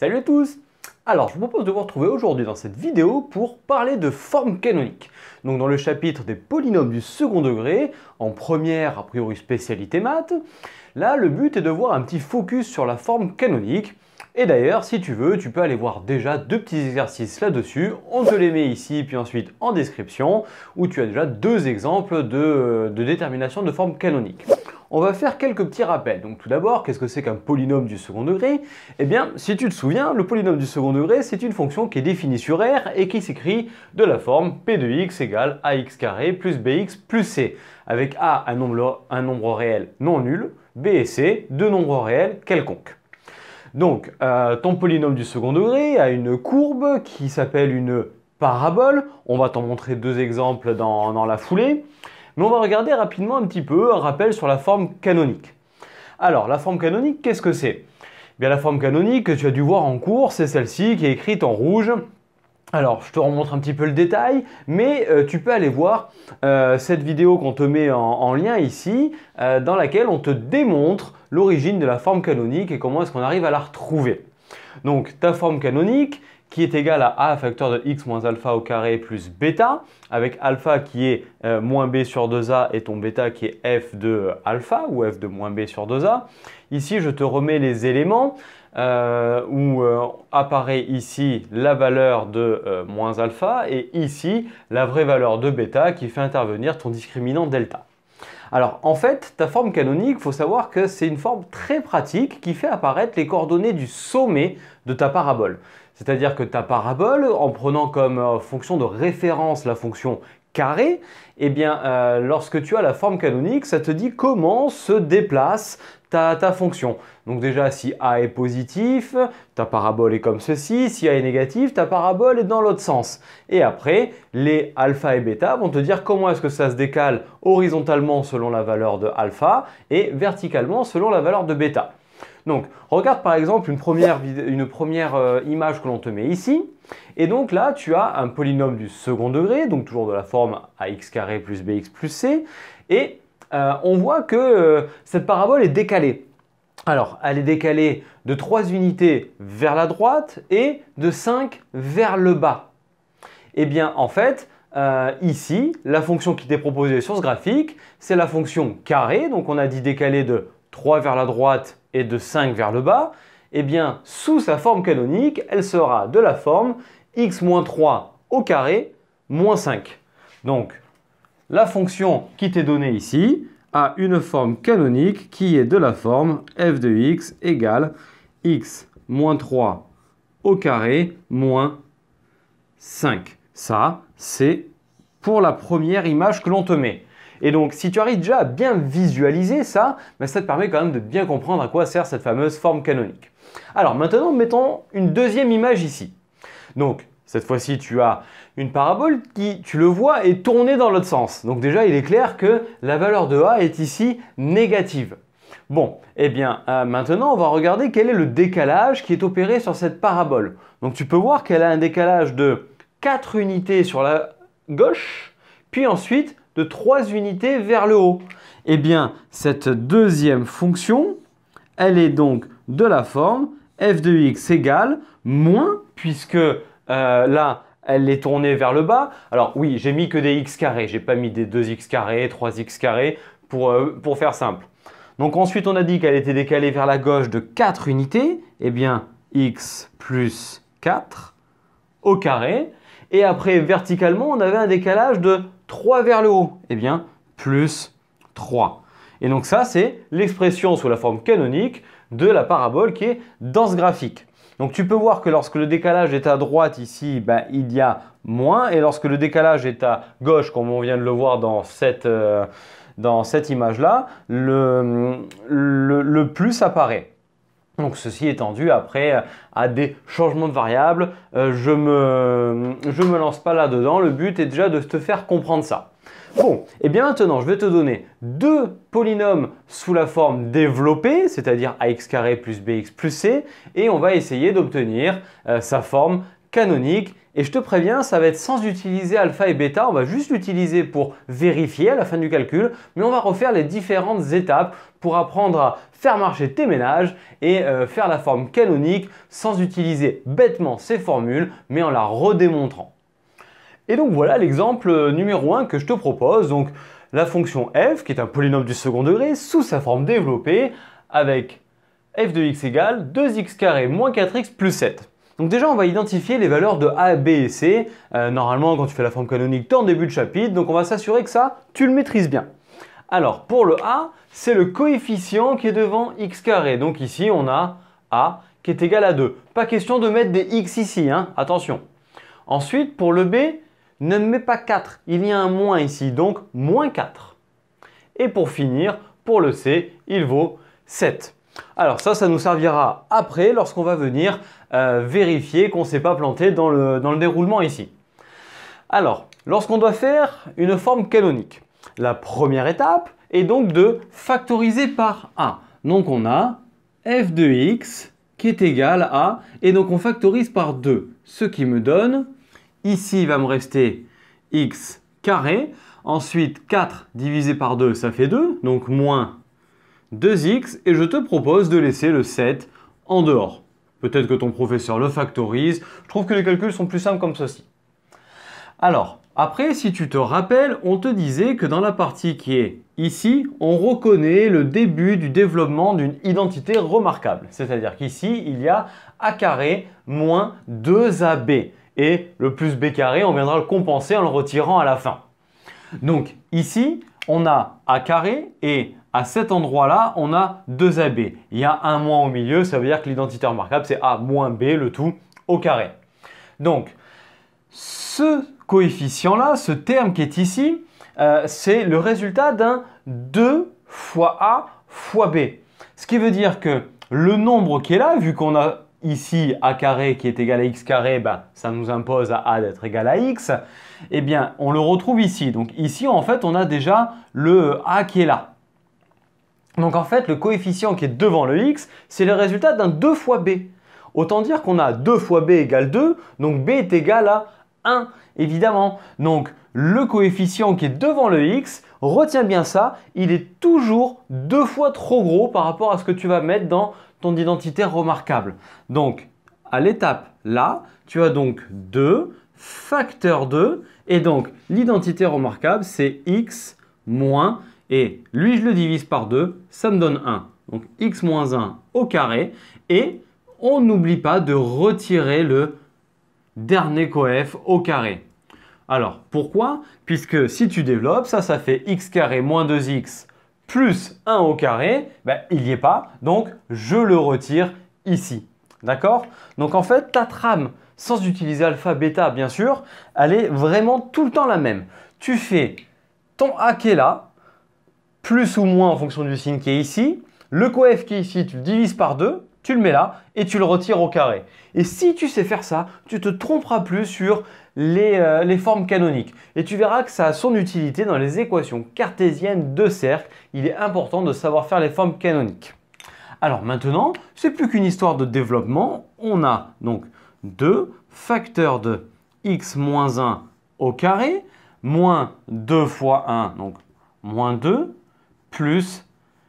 Salut à tous alors, je vous propose de vous retrouver aujourd'hui dans cette vidéo pour parler de forme canoniques. Donc dans le chapitre des polynômes du second degré, en première a priori spécialité maths, là le but est de voir un petit focus sur la forme canonique. Et d'ailleurs, si tu veux, tu peux aller voir déjà deux petits exercices là-dessus. On te les met ici, puis ensuite en description, où tu as déjà deux exemples de, euh, de détermination de forme canonique on va faire quelques petits rappels. Donc tout d'abord, qu'est-ce que c'est qu'un polynôme du second degré Eh bien, si tu te souviens, le polynôme du second degré, c'est une fonction qui est définie sur R et qui s'écrit de la forme p de x égale ax carré plus bx plus c, avec a un nombre, réel non nul, b et c deux nombres réels quelconques. Donc, euh, ton polynôme du second degré a une courbe qui s'appelle une parabole. On va t'en montrer deux exemples dans la foulée. Mais on va regarder rapidement un petit peu un rappel sur la forme canonique. Alors, la forme canonique, qu'est-ce que c'est eh Bien, la forme canonique que tu as dû voir en cours, c'est celle-ci qui est écrite en rouge. Alors, je te remontre un petit peu le détail, mais euh, tu peux aller voir euh, cette vidéo qu'on te met en, lien ici, euh, dans laquelle on te démontre l'origine de la forme canonique et comment est-ce qu'on arrive à la retrouver. Donc, ta forme canonique, qui est égal à a facteur de x moins alpha au carré plus bêta, avec alpha qui est euh, moins b sur 2a et ton bêta qui est f de alpha ou f de moins b sur 2a. Ici, je te remets les éléments euh, où euh, apparaît ici la valeur de moins alpha et ici la vraie valeur de bêta qui fait intervenir ton discriminant delta. Alors en fait, ta forme canonique, il faut savoir que c'est une forme très pratique qui fait apparaître les coordonnées du sommet de ta parabole. C'est-à-dire que ta parabole, en prenant comme euh, fonction de référence la fonction carré, eh bien, euh, lorsque tu as la forme canonique, ça te dit comment se déplace ta, ta, fonction. Donc déjà, si A est positif, ta parabole est comme ceci. Si A est négatif, ta parabole est dans l'autre sens. Et après, les alpha et bêta vont te dire comment est-ce que ça se décale horizontalement selon la valeur de alpha et verticalement selon la valeur de bêta. Donc, regarde par exemple une première, euh, image que l'on te met ici. Et donc là, tu as un polynôme du second degré, donc toujours de la forme ax plus bx plus c. Et euh, on voit que euh, cette parabole est décalée. Alors, elle est décalée de 3 unités vers la droite et de 5 vers le bas. Eh bien, en fait, ici, la fonction qui t'est proposée sur ce graphique, c'est la fonction carré, donc on a dit décalée de 3 vers la droite et de 5 vers le bas, eh bien, sous sa forme canonique, elle sera de la forme x moins 3 au carré moins 5. Donc, la fonction qui t'est donnée ici a une forme canonique qui est de la forme f de x égale x moins 3 au carré moins 5. Ça, c'est pour la première image que l'on te met. Et donc, si tu arrives déjà à bien visualiser ça, ben, ça te permet quand même de bien comprendre à quoi sert cette fameuse forme canonique. Alors maintenant, mettons une deuxième image ici. Donc, cette fois-ci, tu as une parabole qui, tu le vois, est tournée dans l'autre sens. Donc déjà, il est clair que la valeur de A est ici négative. Bon, eh bien, euh, maintenant, on va regarder quel est le décalage qui est opéré sur cette parabole. Donc tu peux voir qu'elle a un décalage de 4 unités sur la gauche, puis ensuite 3 unités vers le haut. et eh bien, cette deuxième fonction, elle est donc de la forme f de x égale moins, puisque euh, là, elle est tournée vers le bas. Alors oui, j'ai mis que des x carrés, j'ai pas mis des 2x carrés, 3x carrés, euh, pour, faire simple. Donc ensuite, on a dit qu'elle était décalée vers la gauche de 4 unités. et eh bien, x plus 4 au carré. Et après, verticalement, on avait un décalage de 3 vers le haut Eh bien, plus 3. Et donc ça, c'est l'expression sous la forme canonique de la parabole qui est dans ce graphique. Donc tu peux voir que lorsque le décalage est à droite ici, ben, il y a moins. Et lorsque le décalage est à gauche, comme on vient de le voir dans cette, euh, image-là, le plus apparaît. Donc ceci étant dû après euh, à des changements de variables, euh, je ne me lance pas là-dedans, le but est déjà de te faire comprendre ça. Bon, et bien maintenant, je vais te donner deux polynômes sous la forme développée, c'est-à-dire ax carré plus bx plus c, et on va essayer d'obtenir euh, sa forme canonique. Et je te préviens, ça va être sans utiliser alpha et bêta, on va juste l'utiliser pour vérifier à la fin du calcul, mais on va refaire les différentes étapes pour apprendre à faire marcher tes ménages et euh, faire la forme canonique sans utiliser bêtement ces formules, mais en la redémontrant. Et donc voilà l'exemple euh, numéro 1 que je te propose, donc la fonction f, qui est un polynôme du second degré, sous sa forme développée, avec f de x égale 2x carré moins 4x plus 7. Donc déjà, on va identifier les valeurs de A, B et C. Euh, normalement, quand tu fais la forme canonique, tu en début de chapitre, donc on va s'assurer que ça, tu le maîtrises bien. Alors, pour le A, c'est le coefficient qui est devant x carré. Donc ici, on a A qui est égal à 2. Pas question de mettre des x ici, hein. attention. Ensuite, pour le B, ne mets pas 4, il y a un moins ici, donc moins 4. Et pour finir, pour le C, il vaut 7. Alors ça, ça nous servira après lorsqu'on va venir euh, vérifier qu'on ne s'est pas planté dans le, déroulement ici. Alors, lorsqu'on doit faire une forme canonique, la première étape est donc de factoriser par 1. Donc on a f de x qui est égal à, et donc on factorise par 2, ce qui me donne, ici il va me rester x carré, ensuite 4 divisé par 2 ça fait 2, donc moins 2x et je te propose de laisser le 7 en dehors. Peut-être que ton professeur le factorise. Je trouve que les calculs sont plus simples comme ceci. Alors, après, si tu te rappelles, on te disait que dans la partie qui est ici, on reconnaît le début du développement d'une identité remarquable. C'est-à-dire qu'ici, il y a a carré moins 2ab. Et le plus b carré, on viendra le compenser en le retirant à la fin. Donc ici, on a A carré et à cet endroit-là, on a 2AB. Il y a un moins au milieu, ça veut dire que l'identité remarquable, c'est A moins B, le tout au carré. Donc, ce coefficient-là, ce terme qui est ici, euh, c'est le résultat d'un 2 fois A fois B. Ce qui veut dire que le nombre qui est là, vu qu'on a ici A carré qui est égal à X carré, ben, ça nous impose à A d'être égal à X eh bien, on le retrouve ici. Donc ici, en fait, on a déjà le A qui est là. Donc en fait, le coefficient qui est devant le x, c'est le résultat d'un 2 fois b. Autant dire qu'on a 2 fois b égale 2, donc b est égal à 1, évidemment. Donc le coefficient qui est devant le x, retiens bien ça, il est toujours deux fois trop gros par rapport à ce que tu vas mettre dans ton identité remarquable. Donc à l'étape là, tu as donc 2 facteur 2. Et donc, l'identité remarquable, c'est x moins, et lui, je le divise par 2, ça me donne 1. Donc, x moins 1 au carré. Et on n'oublie pas de retirer le dernier coef au carré. Alors, pourquoi Puisque si tu développes, ça, ça fait x carré moins 2x plus 1 au carré, ben, il n'y est pas, donc je le retire ici. D'accord Donc en fait, ta trame sans utiliser alpha, bêta bien sûr, elle est vraiment tout le temps la même. Tu fais ton A qui est là, plus ou moins en fonction du signe qui est ici, le coef qui est ici, tu le divises par 2, tu le mets là et tu le retires au carré. Et si tu sais faire ça, tu te tromperas plus sur les, euh, les, formes canoniques. Et tu verras que ça a son utilité dans les équations cartésiennes de cercle. Il est important de savoir faire les formes canoniques. Alors maintenant, c'est plus qu'une histoire de développement. On a donc 2 facteurs de x moins 1 au carré, moins 2 fois 1, donc moins 2, plus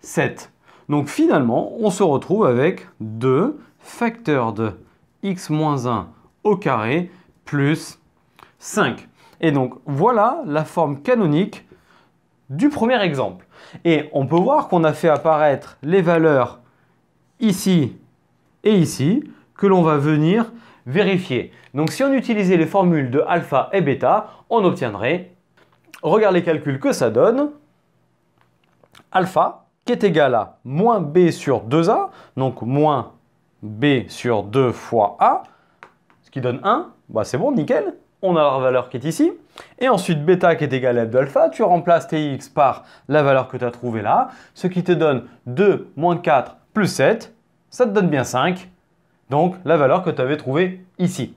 7. Donc finalement, on se retrouve avec 2 facteurs de x moins 1 au carré plus 5. Et donc voilà la forme canonique du premier exemple. Et on peut voir qu'on a fait apparaître les valeurs ici et ici que l'on va venir vérifier. Donc si on utilisait les formules de alpha et bêta, on obtiendrait, regarde les calculs que ça donne, alpha qui est égal à moins b sur 2a, donc moins b sur 2 fois a, ce qui donne 1, bah c'est bon, nickel, on a la valeur qui est ici. Et ensuite, bêta qui est égal à f alpha. tu remplaces tx par la valeur que tu as trouvée là, ce qui te donne 2 moins 4 plus 7, ça te donne bien 5, donc la valeur que tu avais trouvée ici.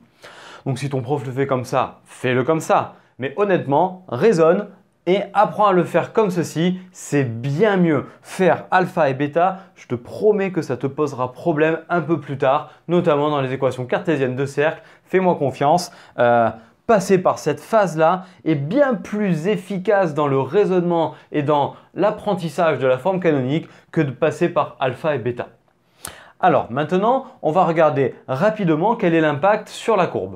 Donc si ton prof le fait comme ça, fais-le comme ça. Mais honnêtement, raisonne et apprends à le faire comme ceci, c'est bien mieux. Faire alpha et bêta, je te promets que ça te posera problème un peu plus tard, notamment dans les équations cartésiennes de cercle. Fais-moi confiance. Euh, passer par cette phase-là est bien plus efficace dans le raisonnement et dans l'apprentissage de la forme canonique que de passer par alpha et bêta. Alors maintenant, on va regarder rapidement quel est l'impact sur la courbe.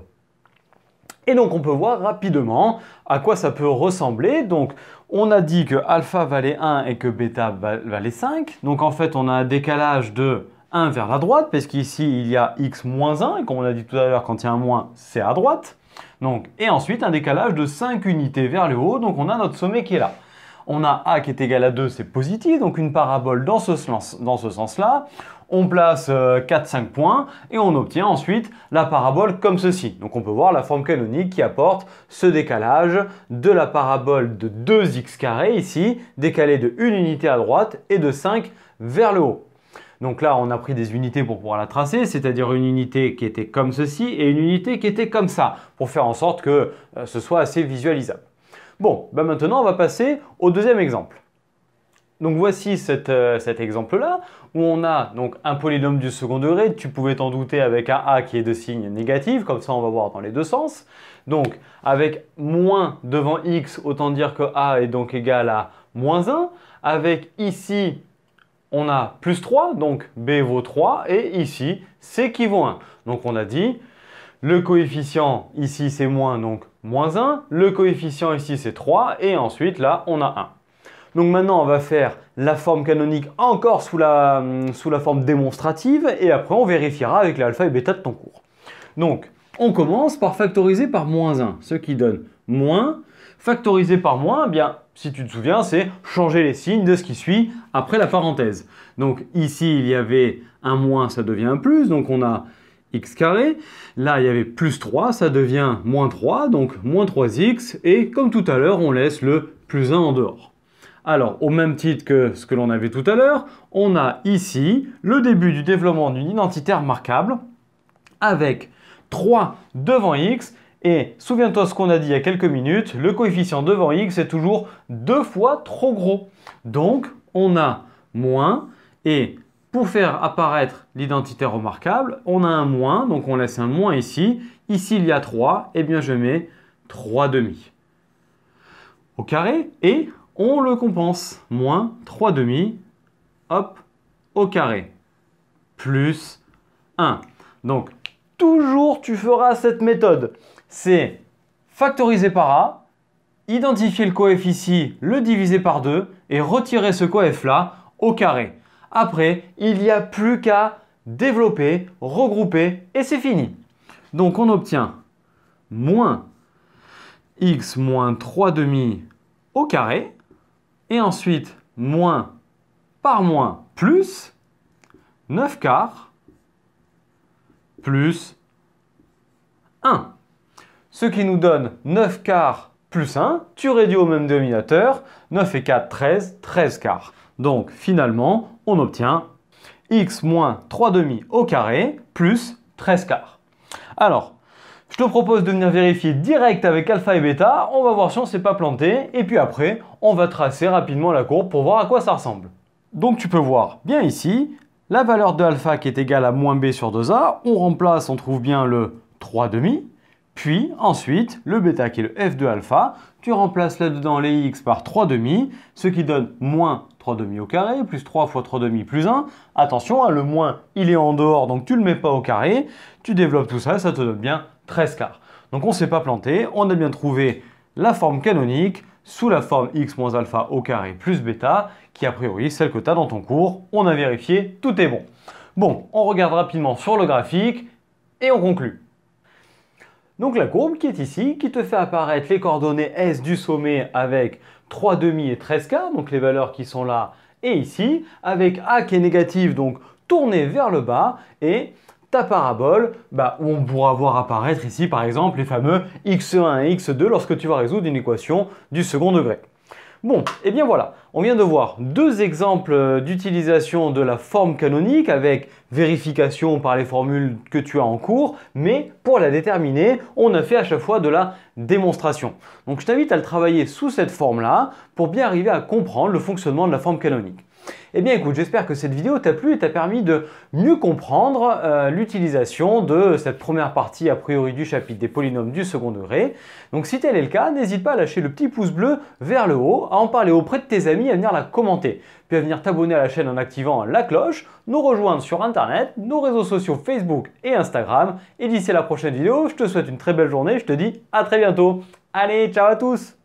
Et donc on peut voir rapidement à quoi ça peut ressembler. Donc on a dit que alpha valait 1 et que bêta valait 5. Donc en fait on a un décalage de 1 vers la droite, parce qu'ici il y a x moins 1, et comme on a dit tout à l'heure, quand il y a un moins, c'est à droite. et ensuite un décalage de 5 unités vers le haut, donc on a notre sommet qui est là. On a A qui est égal à 2, c'est positif, donc une parabole dans ce, sens, dans ce sens-là on place 4-5 euh, points et on obtient ensuite la parabole comme ceci. Donc on peut voir la forme canonique qui apporte ce décalage de la parabole de 2x ici, décalée de 1 unité à droite et de 5 vers le haut. Donc là, on a pris des unités pour pouvoir la tracer, c'est-à-dire une unité qui était comme ceci et une unité qui était comme ça, pour faire en sorte que euh, ce soit assez visualisable. Bon, ben maintenant, on va passer au deuxième exemple. Donc voici euh, cet exemple-là, où on a donc un polynôme du second degré, tu pouvais t'en douter avec un A qui est de signe négatif, comme ça on va voir dans les deux sens. Donc avec moins devant x, autant dire que A est donc égal à moins 1. Avec ici, on a plus 3, donc B vaut 3, et ici, C qui vaut 1. Donc on a dit, le coefficient ici c'est moins, donc moins 1, le coefficient ici c'est 3, et ensuite là on a 1. Donc maintenant, on va faire la forme canonique encore hum, sous la, forme démonstrative, et après on vérifiera avec l'alpha et bêta de ton cours. Donc, on commence par factoriser par moins 1, ce qui donne moins. Factoriser par moins, eh bien, si tu te souviens, c'est changer les signes de ce qui suit après la parenthèse. Donc ici, il y avait un moins, ça devient un plus, donc on a x carré. Là, il y avait plus 3, ça devient moins 3, donc moins 3x. Et comme tout à l'heure, on laisse le plus 1 en dehors. Alors, au même titre que ce que l'on avait tout à l'heure, on a ici le début du développement d'une identité remarquable avec 3 devant x. Et souviens-toi ce qu'on a dit il y a quelques minutes, le coefficient devant x est toujours deux fois trop gros. Donc, on a moins et pour faire apparaître l'identité remarquable, on a un moins, donc on laisse un moins ici. Ici, il y a 3, et eh bien je mets 3 demi au carré. Et on le compense. Moins 3 demi, hop, au carré. Plus 1. Donc, toujours tu feras cette méthode. C'est factoriser par A, identifier le coefficient, le diviser par 2 et retirer ce coefficient là au carré. Après, il n'y a plus qu'à développer, regrouper et c'est fini. Donc on obtient moins x moins 3 demi au carré et ensuite, moins par moins plus 9 quarts plus 1. Ce qui nous donne 9 quarts plus 1. Tu réduis au même dénominateur. 9 et 4, 13. 13 quarts. Donc finalement, on obtient x moins 3 demi au carré plus 13 quarts. Alors, je te propose de venir vérifier direct avec alpha et bêta, on va voir si on ne s'est pas planté, et puis après, on va tracer rapidement la courbe pour voir à quoi ça ressemble. Donc tu peux voir bien ici, la valeur de alpha qui est égale à moins b sur 2a, on remplace, on trouve bien le 3 demi, puis ensuite le bêta qui est le f de alpha, tu remplaces là-dedans les x par 3 demi, ce qui donne moins 3 demi au carré, plus 3 fois demi plus 1. Attention, hein, le moins il est en dehors, donc tu ne le mets pas au carré, tu développes tout ça, ça te donne bien 13 quarts. Donc on ne s'est pas planté, on a bien trouvé la forme canonique sous la forme x moins alpha au carré plus bêta, qui a priori celle que tu as dans ton cours. On a vérifié, tout est bon. Bon, on regarde rapidement sur le graphique et on conclut. Donc la courbe qui est ici, qui te fait apparaître les coordonnées S du sommet avec 3 demi et 13 quarts, donc les valeurs qui sont là, et ici, avec A qui est négative, donc tournée vers le bas, et ta parabole, bah, on pourra voir apparaître ici par exemple les fameux x1 et x2 lorsque tu vas résoudre une équation du second degré. Bon, et eh bien voilà, on vient de voir deux exemples euh, d'utilisation de la forme canonique avec vérification par les formules que tu as en cours, mais pour la déterminer, on a fait à chaque fois de la démonstration. Donc je t'invite à le travailler sous cette forme-là pour bien arriver à comprendre le fonctionnement de la forme canonique. Eh bien écoute, j'espère que cette vidéo t'a plu et t'a permis de mieux comprendre euh, l'utilisation de cette première partie a priori du chapitre des polynômes du second degré. Donc si tel est le cas, n'hésite pas à lâcher le petit pouce bleu vers le haut, à en parler auprès de tes amis, à venir la commenter, puis à venir t'abonner à la chaîne en activant la cloche, nous rejoindre sur internet, nos réseaux sociaux Facebook et Instagram. Et d'ici la prochaine vidéo, je te souhaite une très belle journée, je te dis à très bientôt. Allez, ciao à tous